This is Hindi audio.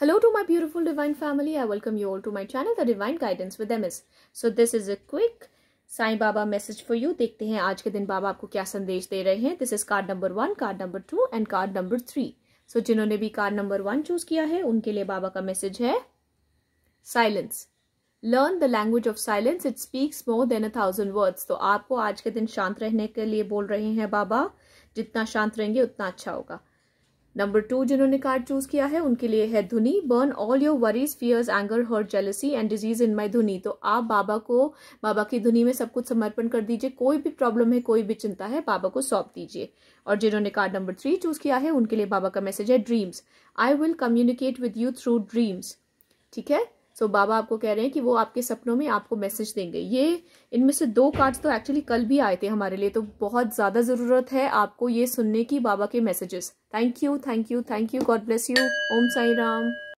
Hello to my beautiful divine family. I welcome you all to my channel The Divine Guidance with MS. So this is a quick Sai Baba message for you देखते हैं आज के दिन बाबा आपको क्या संदेश दे रहे हैं this is card number one card number two and card number three so जिन्होंने भी कार्ड नंबर वन चूज किया है उनके लिए बाबा का मैसेज है silence learn the language of silence it speaks more than a thousand words तो आपको आज के दिन शांत रहने के लिए बोल रहे हैं बाबा जितना शांत रहेंगे उतना अच्छा होगा नंबर टू जिन्होंने कार्ड चूज किया है उनके लिए है dhuni burn all your worries fears anger hurt jealousy and disease in my dhuni तो आप बाबा को बाबा की धुनी में सब कुछ समर्पण कर दीजिए कोई भी प्रॉब्लम है कोई भी चिंता है बाबा को सौंप दीजिए और जिन्होंने कार्ड नंबर थ्री चूज किया है उनके लिए बाबा का मैसेज है dreams I will communicate with you through dreams ठीक है सो so, बाबा आपको कह रहे हैं कि वो आपके सपनों में आपको मैसेज देंगे ये इनमें से दो कार्ड्स तो एक्चुअली कल भी आए थे हमारे लिए तो बहुत ज़्यादा ज़रूरत है आपको ये सुनने की बाबा के messages thank you thank you thank you God bless you Om Sai Ram